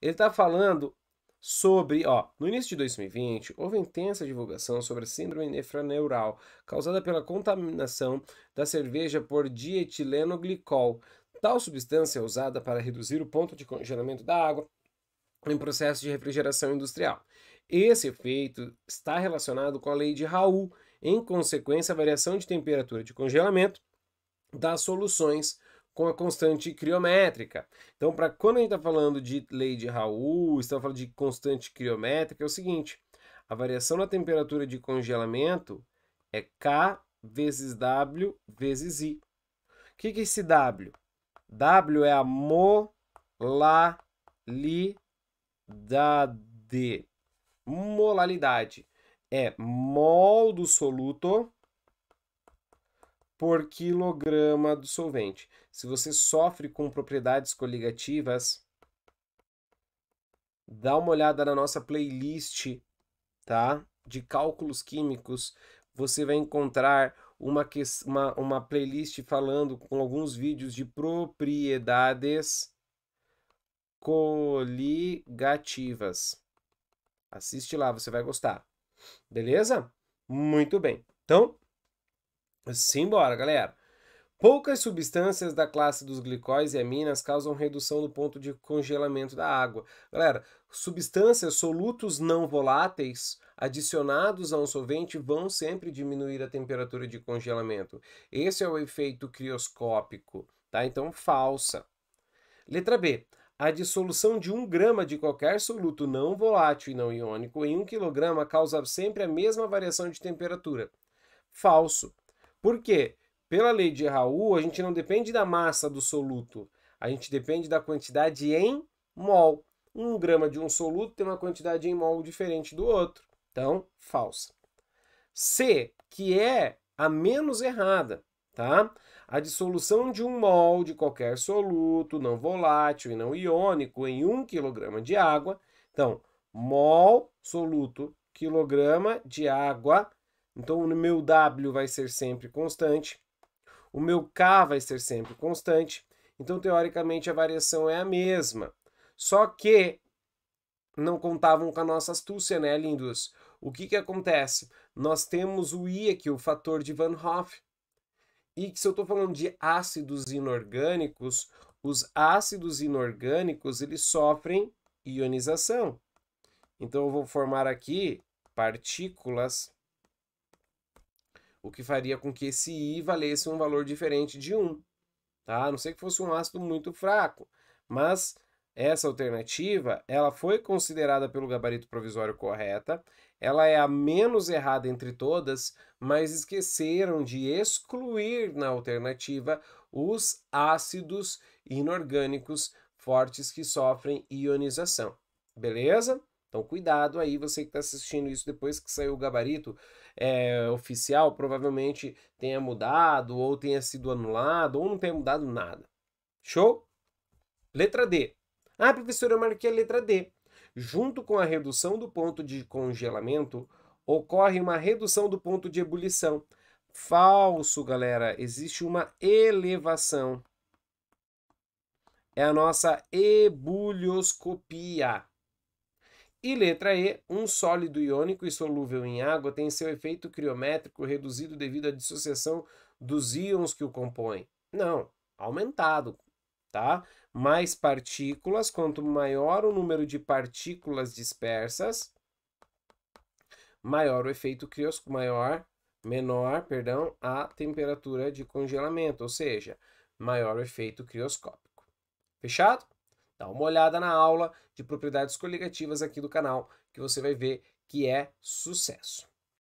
Ele está falando sobre, ó, no início de 2020, houve intensa divulgação sobre a síndrome nefroneural causada pela contaminação da cerveja por dietilenoglicol. Tal substância é usada para reduzir o ponto de congelamento da água em processo de refrigeração industrial. Esse efeito está relacionado com a lei de Raul, em consequência, a variação de temperatura de congelamento das soluções com a constante criométrica. Então, para quando a gente está falando de lei de Raul, está falando de constante criométrica, é o seguinte: a variação na temperatura de congelamento é K vezes W vezes I. O que, que é esse W? W é a molalidade. Molalidade é mol do soluto por quilograma do solvente. Se você sofre com propriedades coligativas, dá uma olhada na nossa playlist, tá? De cálculos químicos, você vai encontrar uma, uma, uma playlist falando com alguns vídeos de propriedades coligativas. Assiste lá, você vai gostar. Beleza? Muito bem. Então, Simbora, galera. Poucas substâncias da classe dos glicóis e aminas causam redução do ponto de congelamento da água. Galera, substâncias, solutos não voláteis adicionados a um solvente vão sempre diminuir a temperatura de congelamento. Esse é o efeito crioscópico, tá? Então, falsa. Letra B. A dissolução de 1 grama de qualquer soluto não volátil e não iônico em 1 quilograma causa sempre a mesma variação de temperatura. Falso. Por quê? Pela lei de Raul, a gente não depende da massa do soluto, a gente depende da quantidade em mol. Um grama de um soluto tem uma quantidade em mol diferente do outro. Então, falsa. C, que é a menos errada, tá? A dissolução de um mol de qualquer soluto não volátil e não iônico em um quilograma de água. Então, mol soluto, quilograma de água então, o meu W vai ser sempre constante, o meu K vai ser sempre constante. Então, teoricamente, a variação é a mesma. Só que não contavam com a nossa astúcia, né, lindos? O que, que acontece? Nós temos o I aqui, o fator de Van Hoff. E se eu estou falando de ácidos inorgânicos, os ácidos inorgânicos eles sofrem ionização. Então, eu vou formar aqui partículas o que faria com que esse I valesse um valor diferente de 1, tá? a não ser que fosse um ácido muito fraco. Mas essa alternativa ela foi considerada pelo gabarito provisório correta, ela é a menos errada entre todas, mas esqueceram de excluir na alternativa os ácidos inorgânicos fortes que sofrem ionização. Beleza? Então, cuidado aí, você que está assistindo isso depois que saiu o gabarito é, oficial, provavelmente tenha mudado, ou tenha sido anulado, ou não tenha mudado nada. Show? Letra D. Ah, professor, eu marquei a letra D. Junto com a redução do ponto de congelamento, ocorre uma redução do ponto de ebulição. Falso, galera. Existe uma elevação. É a nossa ebulioscopia e letra E, um sólido iônico e solúvel em água tem seu efeito criométrico reduzido devido à dissociação dos íons que o compõem. Não, aumentado, tá? Mais partículas, quanto maior o número de partículas dispersas, maior o efeito criosco, maior, menor, perdão, a temperatura de congelamento, ou seja, maior o efeito crioscópico. Fechado? Dá uma olhada na aula de propriedades coligativas aqui do canal que você vai ver que é sucesso.